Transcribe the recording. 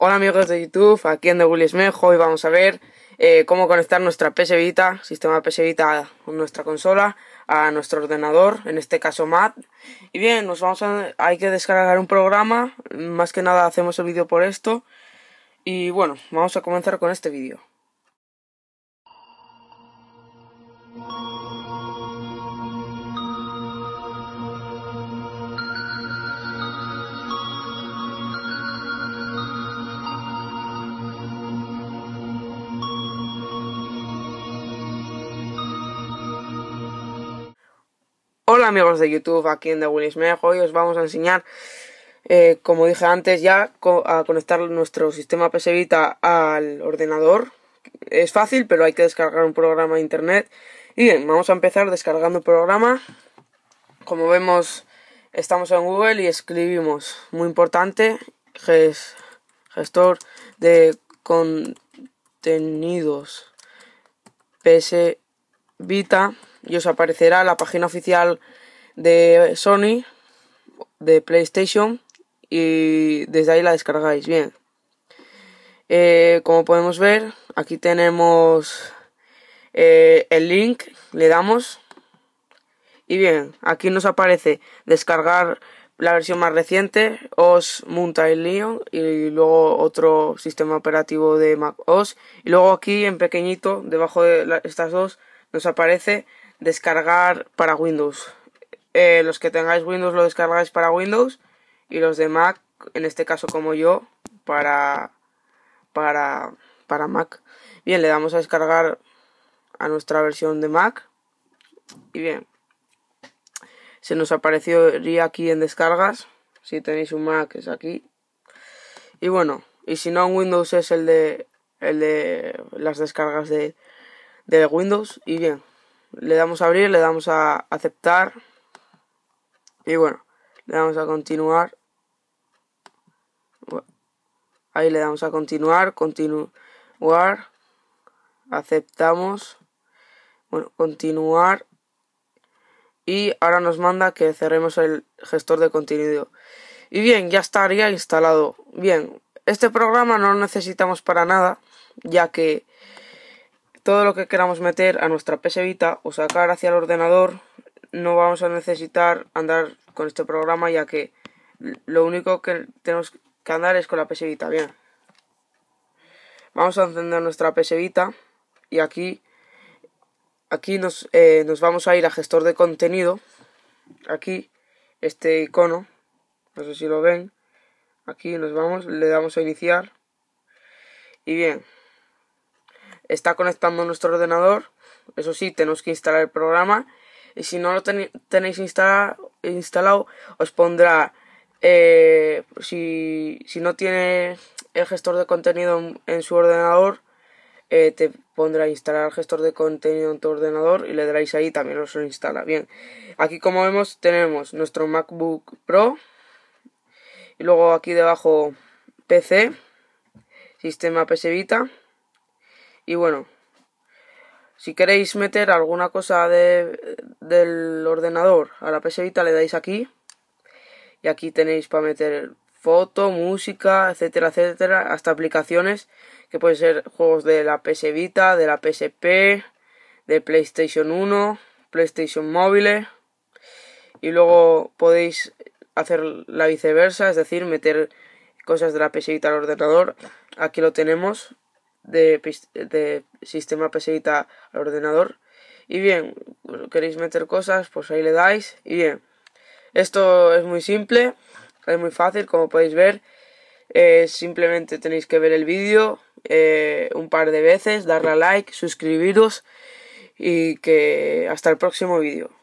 Hola amigos de YouTube, aquí ando Mejo y vamos a ver eh, cómo conectar nuestra PS Vita, sistema PS Vita, nuestra consola, a nuestro ordenador, en este caso Mac. Y bien, nos vamos a, hay que descargar un programa, más que nada hacemos el vídeo por esto. Y bueno, vamos a comenzar con este vídeo. amigos de YouTube, aquí en The Willis Hoy os vamos a enseñar, eh, como dije antes ya, a conectar nuestro sistema PS Vita al ordenador. Es fácil, pero hay que descargar un programa de internet. Y bien, vamos a empezar descargando el programa. Como vemos, estamos en Google y escribimos, muy importante, gestor de contenidos PS Vita y os aparecerá la página oficial de Sony, de PlayStation, y desde ahí la descargáis. Bien. Eh, como podemos ver, aquí tenemos eh, el link, le damos. Y bien, aquí nos aparece descargar la versión más reciente, OS el Lion, y luego otro sistema operativo de Mac OS. Y luego aquí en pequeñito, debajo de estas dos, nos aparece descargar para Windows. Eh, los que tengáis Windows lo descargáis para Windows y los de Mac, en este caso como yo, para, para, Mac. Bien, le damos a descargar a nuestra versión de Mac y bien, se nos apareció aquí en descargas. Si tenéis un Mac es aquí. Y bueno, y si no, Windows es el de, el de las descargas de, de Windows. Y bien, le damos a abrir, le damos a aceptar. Y bueno, le damos a continuar. Ahí le damos a continuar, continuar. Aceptamos. Bueno, continuar. Y ahora nos manda que cerremos el gestor de contenido. Y bien, ya estaría instalado. Bien, este programa no lo necesitamos para nada, ya que todo lo que queramos meter a nuestra PS Vita o sacar hacia el ordenador no vamos a necesitar andar con este programa ya que lo único que tenemos que andar es con la PS Bien. Vamos a encender nuestra PS y aquí, aquí nos, eh, nos vamos a ir a gestor de contenido. Aquí, este icono, no sé si lo ven. Aquí nos vamos, le damos a iniciar. Y bien, está conectando nuestro ordenador. Eso sí, tenemos que instalar el programa y si no lo tenéis instalado os pondrá eh, si, si, no tiene el gestor de contenido en, su ordenador eh, te pondrá instalar el gestor de contenido en tu ordenador y le daréis ahí también os lo instala bien aquí como vemos tenemos nuestro macbook pro y luego aquí debajo pc sistema PS vita y bueno si queréis meter alguna cosa de, del ordenador a la PS Vita, le dais aquí. Y aquí tenéis para meter foto, música, etcétera, etcétera. Hasta aplicaciones que pueden ser juegos de la PS Vita, de la PSP, de PlayStation 1, PlayStation Móvil. Y luego podéis hacer la viceversa, es decir, meter cosas de la PS Vita al ordenador. Aquí lo tenemos de, sistema PS al ordenador. Y bien, queréis meter cosas, pues ahí le dais. Y bien, esto es muy simple, es muy fácil, como podéis ver. Eh, simplemente tenéis que ver el vídeo eh, un par de veces, darle a like, suscribiros y que hasta el próximo vídeo.